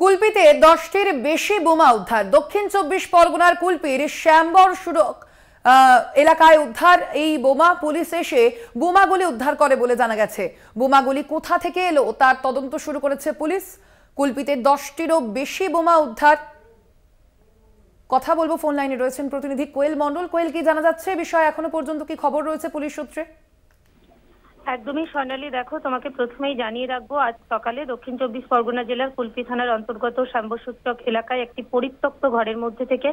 কুলপিতে দশটির বেশি বোমা উদ্ধার দক্ষিণ চব্বিশ পরগনার কুলপির শ্যাম্বর সুরক এলাকায় উদ্ধার এই বোমা পুলিশ এসে বোমাগুলি উদ্ধার করে বলে জানা গেছে বোমাগুলি কোথা থেকে এলো তার তদন্ত শুরু করেছে পুলিশ কুলপিতে দশটিরও বেশি বোমা উদ্ধার কথা বলবো ফোন লাইনে রয়েছেন প্রতিনিধি কোয়েল মন্ডল কোয়েল কি জানা যাচ্ছে বিষয়ে এখনো পর্যন্ত কি খবর রয়েছে পুলিশ সূত্রে একদমই সোনালি দেখো তোমাকে প্রথমেই জানিয়ে রাখবো আজ সকালে দক্ষিণ চব্বিশ পরগনা জেলার কুলপি থানার অন্তর্গত শ্যাম্বসূচক এলাকায় একটি পরিত্যক্ত ঘরের মধ্যে থেকে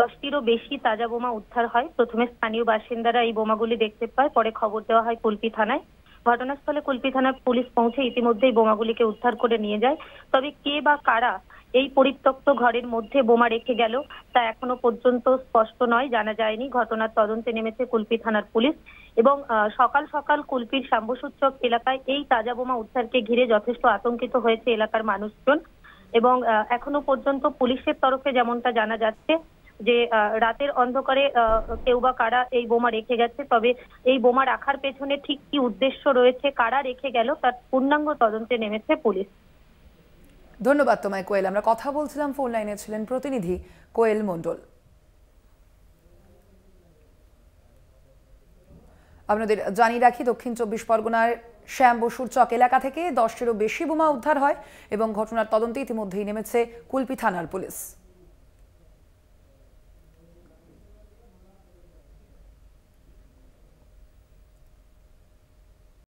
দশটিরও বেশি তাজা বোমা উদ্ধার হয় প্রথমে স্থানীয় বাসিন্দারা এই বোমাগুলি দেখতে পায় পরে খবর দেওয়া হয় কুলপি থানায় ঘটনাস্থলে কুলপি থানার পুলিশ পৌঁছে ইতিমধ্যেই বোমাগুলিকে উদ্ধার করে নিয়ে যায় তবে কে বা কারা এই পরিত্যক্ত ঘরের মধ্যে বোমা রেখে গেল তা এখনো পর্যন্ত স্পষ্ট নয় জানা যায়নি ঘটনার তদন্তে নেমেছে কুলপি থানার পুলিশ এবং সকাল সকাল কুলপির শাম্বসূচক এলাকায় এই তাজা বোমা উদ্ধারকে ঘিরে যথেষ্ট আতঙ্কিত হয়েছে এলাকার মানুষজন এবং এখনো পর্যন্ত পুলিশের তরফে যেমনটা জানা যাচ্ছে যে রাতের অন্ধকারে কেউ বা কারা এই বোমা রেখে গেছে তবে এই বোমা রাখার পেছনে ঠিক কি উদ্দেশ্য রয়েছে কারা রেখে গেল তার পূর্ণাঙ্গ তদন্তে নেমেছে পুলিশ ধন্যবাদ তোমায় কোয়েল আমরা কথা বলছিলাম ফোন লাইনে ছিলেন প্রতিনিধি কোয়েল মণ্ডল আপনাদের জানিয়ে রাখি দক্ষিণ চব্বিশ পরগনার শ্যাম বসুর চক এলাকা থেকে দশেরও বেশি বোমা উদ্ধার হয় এবং ঘটনার তদন্তে ইতিমধ্যেই নেমেছে কুলপি থানার পুলিশ